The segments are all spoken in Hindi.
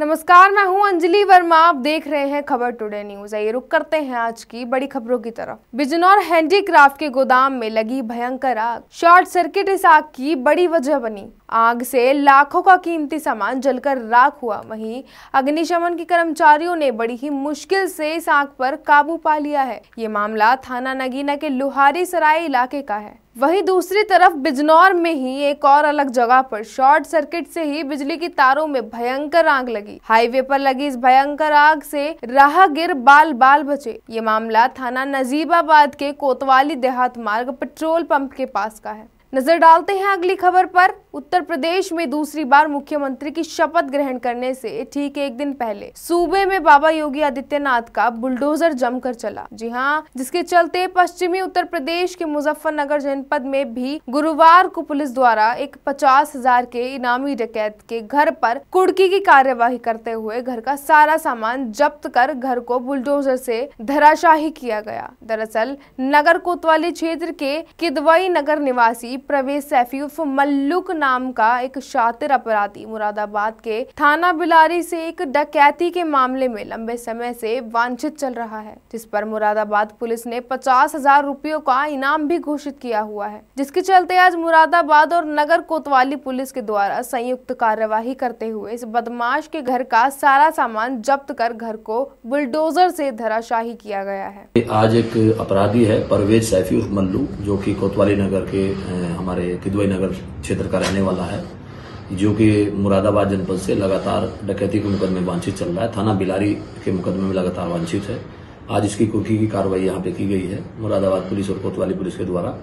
नमस्कार मैं हूं अंजलि वर्मा आप देख रहे हैं खबर टुडे न्यूज आइए रुक करते हैं आज की बड़ी खबरों की तरफ बिजनौर हैंडीक्राफ्ट के गोदाम में लगी भयंकर आग शॉर्ट सर्किट इस आग की बड़ी वजह बनी आग से लाखों का कीमती सामान जलकर राख हुआ वहीं अग्निशमन के कर्मचारियों ने बड़ी ही मुश्किल से इस आग पर काबू पा लिया है ये मामला थाना नगीना के लुहारी सराय इलाके का है वहीं दूसरी तरफ बिजनौर में ही एक और अलग जगह पर शॉर्ट सर्किट से ही बिजली की तारों में भयंकर आग लगी हाईवे पर लगी इस भयंकर आग से राहगीर बाल बाल बचे ये मामला थाना नजीबाबाद के कोतवाली देहात मार्ग पेट्रोल पंप के पास का है नजर डालते हैं अगली खबर पर उत्तर प्रदेश में दूसरी बार मुख्यमंत्री की शपथ ग्रहण करने से ठीक एक दिन पहले सूबे में बाबा योगी आदित्यनाथ का बुलडोजर जमकर चला जी हाँ जिसके चलते पश्चिमी उत्तर प्रदेश के मुजफ्फरनगर जनपद में भी गुरुवार को पुलिस द्वारा एक पचास हजार के इनामी डकैत के घर पर कुड़की की कार्यवाही करते हुए घर का सारा सामान जब्त कर घर को बुलडोजर से धराशाही किया गया दरअसल नगर कोतवाली क्षेत्र के किदवई नगर निवासी परवेज प्रवेश उर्फ मल्लुक नाम का एक शातिर अपराधी मुरादाबाद के थाना बिलारी से एक डकैती के मामले में लंबे समय से वांछित चल रहा है जिस पर मुरादाबाद पुलिस ने पचास हजार रूपयों का इनाम भी घोषित किया हुआ है जिसके चलते आज मुरादाबाद और नगर कोतवाली पुलिस के द्वारा संयुक्त कार्यवाही करते हुए इस बदमाश के घर का सारा सामान जब्त कर घर को बुलडोजर से धराशाही किया गया है आज एक अपराधी है परवेज सैफी मल्लू जो कि कोतवाली नगर के हमारे किदवई नगर क्षेत्र का रहने वाला है जो कि मुरादाबाद जनपद से लगातार डकैती के मुकदमे वांछित चल रहा है थाना बिलारी के मुकदमे में लगातार वांछित है आज इसकी कुर्की की कार्रवाई यहाँ पे की गई है मुरादाबाद पुलिस और कोतवाली पुलिस के द्वारा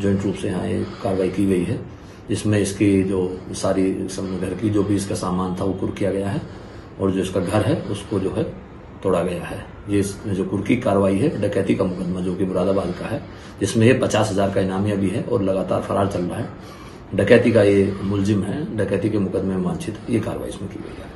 ज्वाइंट रूप से यहाँ ये कार्रवाई की गई है इसमें इसकी जो सारी घर की जो भी इसका सामान था वो कुर किया गया है और जो इसका घर है उसको जो है तोड़ा गया है ये इसमें जो कुर्की कार्रवाई है डकैती का मुकदमा जो कि मुरादाबाद का है जिसमें ये पचास हजार का इनामिया भी है और लगातार फरार चल रहा है डकैती का ये मुलजिम है डकैती के मुकदमे में वांछित ये कार्रवाई इसमें की गई है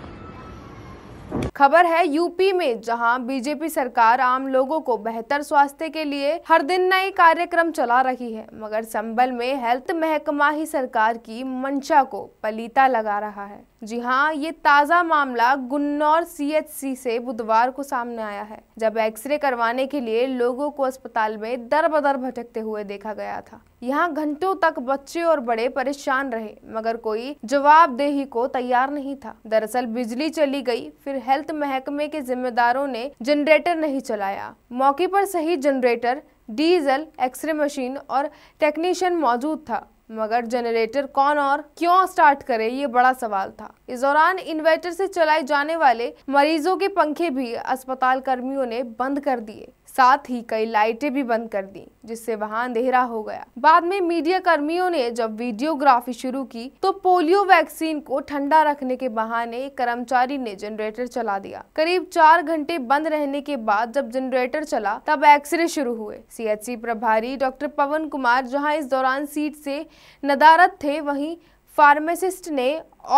खबर है यूपी में जहां बीजेपी सरकार आम लोगों को बेहतर स्वास्थ्य के लिए हर दिन नए कार्यक्रम चला रही है मगर संबल में हेल्थ महकमा ही सरकार की मंशा को पलीता लगा रहा है जी हाँ ये ताज़ा मामला गुन्नौर सीएचसी से बुधवार को सामने आया है जब एक्सरे करवाने के लिए लोगों को अस्पताल में दर बदर भटकते हुए देखा गया था यहाँ घंटों तक बच्चे और बड़े परेशान रहे मगर कोई जवाबदेही को तैयार नहीं था दरअसल बिजली चली गई फिर हेल्थ महकमे के जिम्मेदारों ने जनरेटर नहीं चलाया मौके पर सही जनरेटर डीजल एक्सरे मशीन और टेक्नीशियन मौजूद था मगर जनरेटर कौन और क्यों स्टार्ट करे ये बड़ा सवाल था इस दौरान इन्वर्टर से चलाए जाने वाले मरीजों के पंखे भी अस्पताल कर्मियों ने बंद कर दिए साथ ही कई लाइटें भी बंद कर दी जिससे वहां अंधेरा हो गया बाद में मीडिया कर्मियों ने जब वीडियोग्राफी शुरू की तो पोलियो वैक्सीन को ठंडा रखने के बहाने कर्मचारी ने जनरेटर चला दिया करीब चार घंटे बंद रहने के बाद जब जनरेटर चला तब एक्सरे शुरू हुए सी प्रभारी डॉक्टर पवन कुमार जहाँ इस दौरान सीट से नदारत थे वही फार्मासिस्ट ने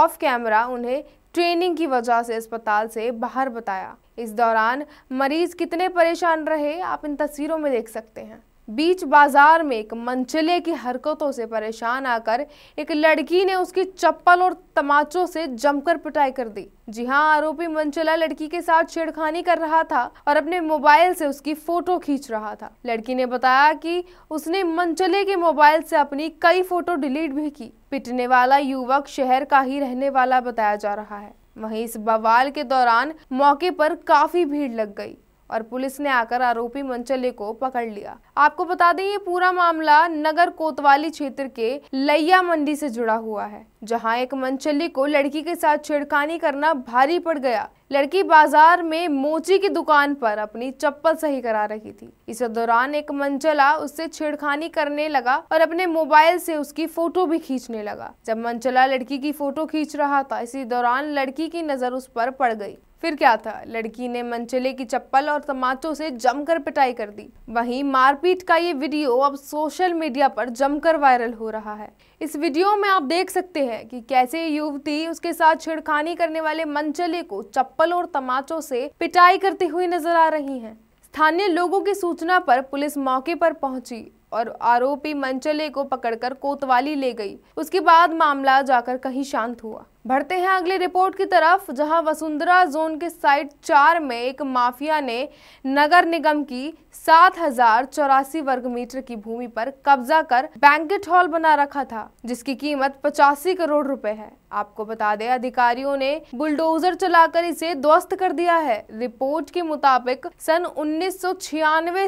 ऑफ कैमरा उन्हें ट्रेनिंग की वजह से अस्पताल से बाहर बताया इस दौरान मरीज कितने परेशान रहे आप इन तस्वीरों में देख सकते हैं बीच बाजार में एक मंचले की हरकतों से परेशान आकर एक लड़की ने उसकी चप्पल और तमाचों से जमकर पिटाई कर दी जी हां आरोपी मंचला लड़की के साथ छेड़खानी कर रहा था और अपने मोबाइल से उसकी फोटो खींच रहा था लड़की ने बताया कि उसने मंचले के मोबाइल से अपनी कई फोटो डिलीट भी की पिटने वाला युवक शहर का ही रहने वाला बताया जा रहा है वही इस बवाल के दौरान मौके पर काफी भीड़ लग गई और पुलिस ने आकर आरोपी मंचले को पकड़ लिया आपको बता दें ये पूरा मामला नगर कोतवाली क्षेत्र के लैया मंडी से जुड़ा हुआ है जहां एक मंचली को लड़की के साथ छेड़खानी करना भारी पड़ गया लड़की बाजार में मोची की दुकान पर अपनी चप्पल सही करा रही थी इस दौरान एक मंचला उससे छेड़खानी करने लगा और अपने मोबाइल से उसकी फोटो भी खींचने लगा जब मंचला लड़की की फोटो खींच रहा था इसी दौरान लड़की की नजर उस पर पड़ गई फिर क्या था लड़की ने मंचले की चप्पल और तमाचों से जमकर पिटाई कर दी वहीं मारपीट का ये वीडियो अब सोशल मीडिया पर जमकर वायरल हो रहा है इस वीडियो में आप देख सकते हैं कि कैसे युवती उसके साथ छेड़खानी करने वाले मंचले को चप्पल और तमाचों से पिटाई करती हुई नजर आ रही है स्थानीय लोगों की सूचना पर पुलिस मौके पर पहुंची और आरोपी मंचले को पकड़कर कोतवाली ले गई उसके बाद मामला जाकर कहीं शांत हुआ बढ़ते हैं अगली रिपोर्ट की तरफ जहां वसुंधरा जोन के साइट चार में एक माफिया ने नगर निगम की सात हजार चौरासी वर्ग मीटर की भूमि पर कब्जा कर बैंकेट हॉल बना रखा था जिसकी कीमत पचासी करोड़ रुपए है आपको बता दें अधिकारियों ने बुलडोजर चलाकर इसे ध्वस्त कर दिया है रिपोर्ट के मुताबिक सन उन्नीस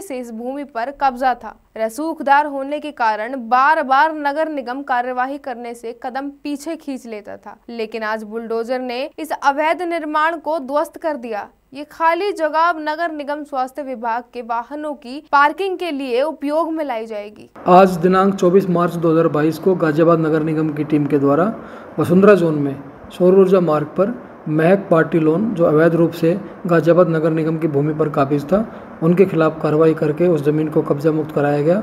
से इस भूमि पर कब्जा था रसूखदार होने के कारण बार बार नगर निगम कार्यवाही करने से कदम पीछे खींच लेता था लेकिन आज बुलडोजर ने इस अवैध निर्माण को ध्वस्त कर दिया ये खाली जगह नगर निगम स्वास्थ्य विभाग के वाहनों की पार्किंग के लिए उपयोग में लाई जाएगी आज दिनांक 24 मार्च 2022 को गाजियाबाद नगर निगम की टीम के द्वारा वसुंधरा जोन में सौर ऊर्जा मार्ग पर महक पार्टी लोन जो अवैध रूप से गाजियाबाद नगर निगम की भूमि पर काबिज था उनके खिलाफ कार्रवाई करके उस ज़मीन को कब्जा मुक्त कराया गया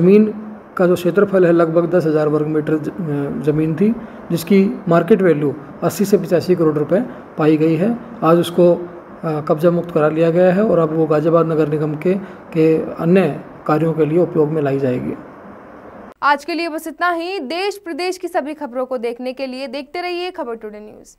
ज़मीन का जो क्षेत्रफल है लगभग दस हज़ार वर्ग मीटर ज़मीन थी जिसकी मार्केट वैल्यू अस्सी से पचासी करोड़ रुपए पाई गई है आज उसको कब्जा मुक्त करा लिया गया है और अब वो गाजियाबाद नगर निगम के के अन्य कार्यों के लिए उपयोग में लाई जाएगी आज के लिए बस इतना ही देश प्रदेश की सभी खबरों को देखने के लिए देखते रहिए खबर टुडे न्यूज़